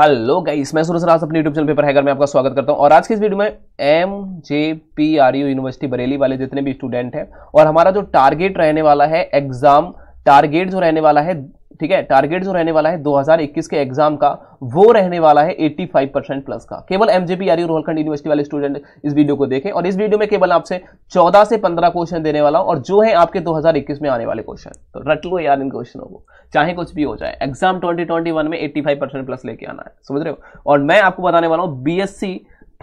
hello guys मैं सुरेश राज अपने YouTube channel पर हैगर में आपका स्वागत करता हूं और आज की इस वीडियो में M J P R U university Bareilly वाले जितने भी स्टूडेंट हैं और हमारा जो टारगेट रहने वाला है एग्जाम टारगेट जो रहने वाला है ठीक है टारगेट जो रहने वाला है 2021 के एग्जाम का वो रहने वाला है 85 परसेंट प्लस का केवल एमजेपी आर रोहलखंड यूनिवर्सिटी वाले स्टूडेंट इस वीडियो को देखें और इस वीडियो में केवल आपसे 14 से 15 क्वेश्चन देने वाला हूं और जो है आपके 2021 में आने वाले क्वेश्चन तो रट लो यार इन क्वेश्चनों को चाहे कुछ भी हो जाए एग्जाम ट्वेंटी में एट्टी प्लस लेके आना है समझ रहे हो और मैं आपको बताने वाला हूँ बी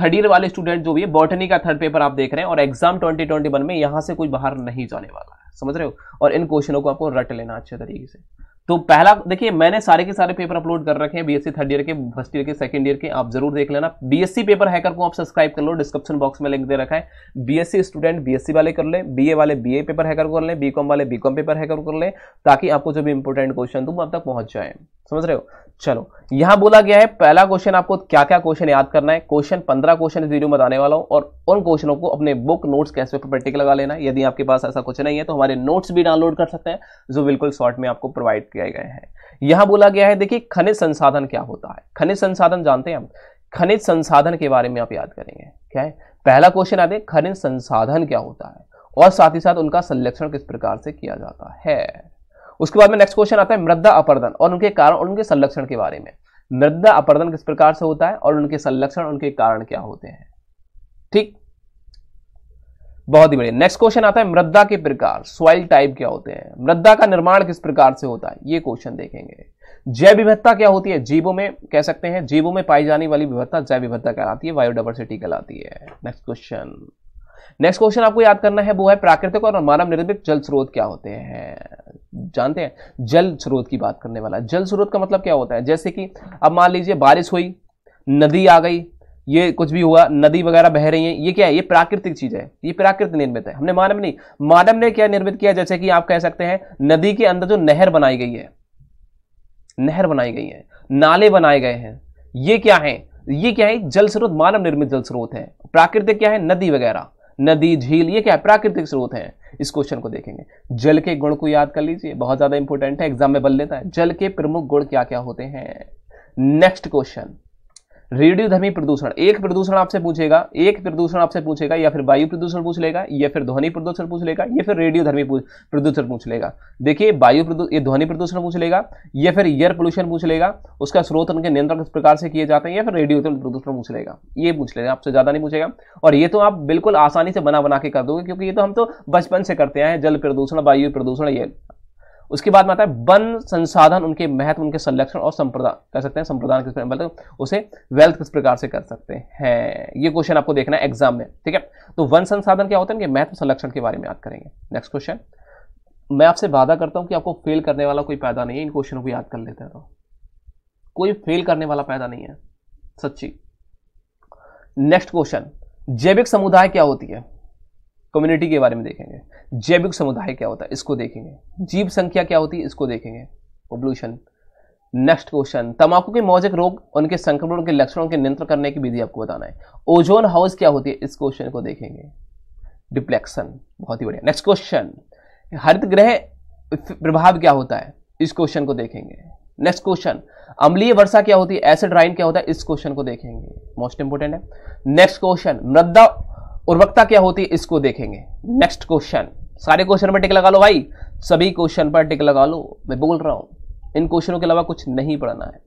थर्ड ईयर वाले स्टूडेंट जो भी है बॉटनी का थर्ड पेपर आप देख रहे हैं और एग्जाम 2021 में यहाँ से कुछ बाहर नहीं जाने वाला है समझ रहे हो और इन क्वेश्चनों को आपको रट लेना अच्छे तरीके से तो पहला देखिए मैंने सारे के सारे पेपर अपलोड कर रखे हैं बीएससी थर्ड ईयर के फर्स्ट ईयर के सेकंड ईयर के आप जरूर देख लेना बीएससी पेपर हैकर को आप सब्सक्राइब कर लो डिस्क्रिप्शन बॉक्स में लिंक दे रखा है बीएससी स्टूडेंट बीएससी वाले कर ले बीए वाले बीए पेपर हैकर कर लें बीकॉम वाले बीकॉम पेपर हैकर कर लें ताकि आपको जो भी इंपॉर्टेंट क्वेश्चन दूँ आप तक पहुंच जाए समझ रहे हो चलो यहां बोला गया है पहला क्वेश्चन आपको क्या क्या क्वेश्चन याद करना है क्वेश्चन पंद्रह क्वेश्चन इस वीडियो में बताने वाला हूं और उन क्वेश्चनों को अपने बुक नोट्स कैसे पर प्रैक्टिकल लगा लेना यदि आपके पास ऐसा कुछ नहीं है तो हमारे नोट्स भी डाउनलोड कर सकते हैं जो बिल्कुल शॉर्ट में आपको प्रोवाइड किए गए हैं यहां बोला गया है देखिए खनिज संसाधन क्या होता है खनिज संसाधन जानते हैं हम खनिज संसाधन के बारे में आप याद करेंगे क्या है पहला क्वेश्चन आते खनिज संसाधन क्या होता है और साथ ही साथ उनका संरक्षण किस प्रकार से किया जाता है उसके बाद में नेक्स्ट क्वेश्चन आता है मृदा अपर्दन और उनके कारण और उनके संरक्षण के बारे में मृदा अपर्दन किस प्रकार से होता है और उनके संरक्षण उनके कारण क्या होते हैं ठीक बहुत ही बढ़िया नेक्स्ट क्वेश्चन आता है मृदा के प्रकार सॉइल टाइप क्या होते हैं मृदा का निर्माण किस प्रकार से होता है ये क्वेश्चन देखेंगे जैव विभत्ता क्या होती है जीवों में कह सकते हैं जीवों में पाई जाने वाली विभत्ता जैव विभत्ता कहलाती है बायोडाइवर्सिटी कहलाती है नेक्स्ट क्वेश्चन नेक्स्ट क्वेश्चन आपको याद करना है वो है प्राकृतिक और मानव निर्मित जल स्रोत क्या होते हैं जानते हैं जल स्रोत की बात करने वाला जल स्रोत का मतलब क्या होता है जैसे कि अब मान लीजिए बारिश हुई नदी आ गई ये कुछ भी हुआ नदी वगैरह बह रही है ये क्या है ये प्राकृतिक चीज है ये प्राकृतिक निर्मित है हमने मानव नहीं मानव ने क्या निर्मित किया जैसे कि आप कह सकते हैं नदी के अंदर जो नहर बनाई गई है नहर बनाई गई है नाले बनाए गए हैं ये क्या है ये क्या है जल स्रोत मानव निर्मित जल स्रोत है प्राकृतिक क्या है नदी वगैरह नदी झील ये क्या प्राकृतिक स्रोत हैं इस क्वेश्चन को देखेंगे जल के गुण को याद कर लीजिए बहुत ज्यादा इंपॉर्टेंट है एग्जाम में बल लेता है जल के प्रमुख गुण क्या क्या होते हैं नेक्स्ट क्वेश्चन रेडियो धर्मी प्रदूषण एक प्रदूषण आपसे पूछेगा एक प्रदूषण आपसे पूछेगा या फिर वायु प्रदूषण पूछ लेगा या फिर ध्वनि प्रदूषण पूछ लेगा या फिर रेडियो धर्मी प्रदूषण पूछ लेगा देखिए वायु ये ध्वनि प्रदूषण पूछ लेगा या फिर एयर पोल्यूशन पूछ लेगा उसका स्रोत उनके नियंत्रण किस प्रकार से किए जाते हैं या फिर रेडियो तो प्रदूषण पूछ लेगा ये पूछ लेगा आपसे ज़्यादा नहीं पूछेगा और ये तो आप बिल्कुल आसानी से बना बना के कर दोगे क्योंकि ये तो हम तो बचपन से करते हैं जल प्रदूषण वायु प्रदूषण ये उसके बाद में आता है वन संसाधन उनके महत्व उनके संरक्षण और संप्रदान कर सकते हैं संप्रदान किस प्रकार मतलब उसे वेल्थ किस प्रकार से कर सकते हैं ये क्वेश्चन आपको देखना है एग्जाम में ठीक है तो वन संसाधन क्या होते हैं उनके महत्व संरक्षण के बारे में याद करेंगे नेक्स्ट क्वेश्चन मैं आपसे वादा करता हूं कि आपको फेल करने वाला कोई पैदा नहीं है इन क्वेश्चनों को याद कर लेते हैं तो कोई फेल करने वाला पैदा नहीं है सच्ची नेक्स्ट क्वेश्चन जैविक समुदाय क्या होती है कम्युनिटी के बारे में देखेंगे जैविक समुदाय क्या होता है इसको देखेंगे जीव संख्या क्या होती है इसको देखेंगे पोल्यूशन नेक्स्ट क्वेश्चन तंबाकू के मौजिक रोग उनके संक्रमण के लक्षणों के नियंत्रण करने की विधि आपको बताना है ओजोन हाउस क्या होती है इस क्वेश्चन को देखेंगे डिप्लेक्शन बहुत ही बढ़िया नेक्स्ट क्वेश्चन हरित ग्रह प्रभाव क्या होता है इस क्वेश्चन को देखेंगे नेक्स्ट क्वेश्चन अम्लीय वर्षा क्या होती है एसिड राइन क्या होता है इस क्वेश्चन को देखेंगे मोस्ट इंपोर्टेंट है नेक्स्ट क्वेश्चन मृदा उर्वरकता क्या होती है इसको देखेंगे नेक्स्ट क्वेश्चन सारे क्वेश्चन पर टिक लगा लो भाई सभी क्वेश्चन पर टिक लगा लो मैं बोल रहा हूँ इन क्वेश्चनों के अलावा कुछ नहीं पढ़ना है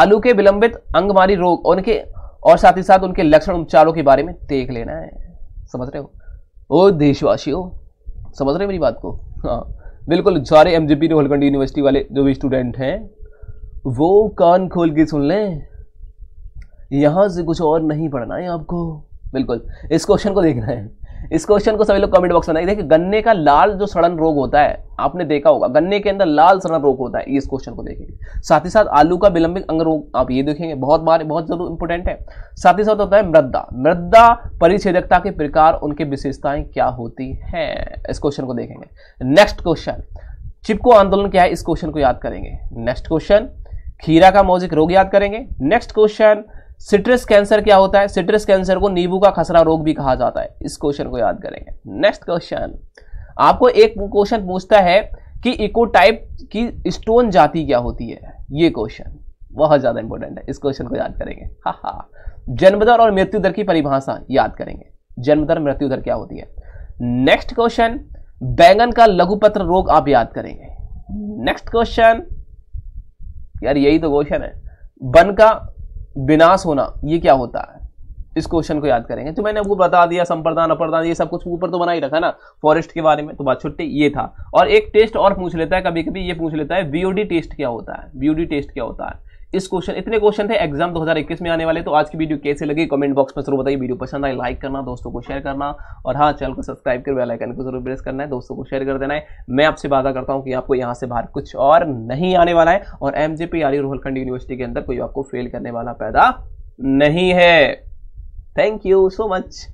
आलू के विलंबित अंगमारी रोग उनके और साथ ही साथ उनके लक्षण उपचारों के बारे में देख लेना है समझ रहे हो ओ देशवासियों समझ रहे हो मेरी बात को हाँ बिल्कुल सारे एम जी पी यूनिवर्सिटी वाले जो भी स्टूडेंट हैं वो कान खोल के सुन लें यहाँ से कुछ और नहीं पढ़ना है आपको बिल्कुल इस क्वेश्चन को देखना है इस क्वेश्चन को सभी लोग कमेंट बॉक्स में बनाए देखिए गन्ने का लाल जो सड़न रोग होता है आपने देखा होगा गन्ने के अंदर लाल सड़न रोग होता है इस क्वेश्चन को देखेंगे साथ ही साथ आलू का विलंबित अंग रोग आप ये देखेंगे बहुत बार बहुत जरूर इंपॉर्टेंट है साथ ही साथ होता है मृदा मृदा परिच्छेदकता के प्रकार उनकी विशेषताएं क्या होती है इस क्वेश्चन को देखेंगे नेक्स्ट क्वेश्चन चिपको आंदोलन क्या है इस क्वेश्चन को याद करेंगे नेक्स्ट क्वेश्चन खीरा का मौजिक रोग याद करेंगे नेक्स्ट क्वेश्चन सिट्रस कैंसर क्या होता है सिट्रस कैंसर को नींबू का खसरा रोग भी कहा जाता है इस क्वेश्चन को याद करेंगे नेक्स्ट क्वेश्चन आपको एक क्वेश्चन पूछता है कि इकोटाइप की स्टोन जाति क्या होती है ये क्वेश्चन बहुत ज्यादा इंपॉर्टेंट है इस क्वेश्चन को याद करेंगे हा हा जन्मदर और मृत्यु दर की परिभाषा याद करेंगे जन्मदर मृत्यु दर क्या होती है नेक्स्ट क्वेश्चन बैंगन का लघुपत्र रोग आप याद करेंगे नेक्स्ट क्वेश्चन यार यही तो क्वेश्चन है बन का विनाश होना ये क्या होता है इस क्वेश्चन को याद करेंगे तो मैंने आपको बता दिया संप्रदान अप्रदान ये सब कुछ ऊपर तो बना ही रखा ना फॉरेस्ट के बारे में तो बात छुट्टी ये था और एक टेस्ट और पूछ लेता है कभी कभी ये पूछ लेता है बीओडी टेस्ट क्या होता है बीओडी टेस्ट क्या होता है इस क्वेश्चन इतने क्वेश्चन थे एग्जाम 2021 में आने वाले तो आज की वीडियो कैसे लगी कमेंट बॉक्स में जरूर बताइए वीडियो पसंद आए लाइक करना दोस्तों को शेयर करना और हाँ चैनल को सब्सक्राइब कर बेल आइकन को जरूर प्रेस करना है दोस्तों को शेयर कर देना है मैं आपसे वादा करता हूँ कि आपको यहाँ से बाहर कुछ और नहीं आने वाला है और एम जे रोहलखंड यूनिवर्सिटी के अंदर कोई आपको फेल करने वाला पैदा नहीं है थैंक यू सो मच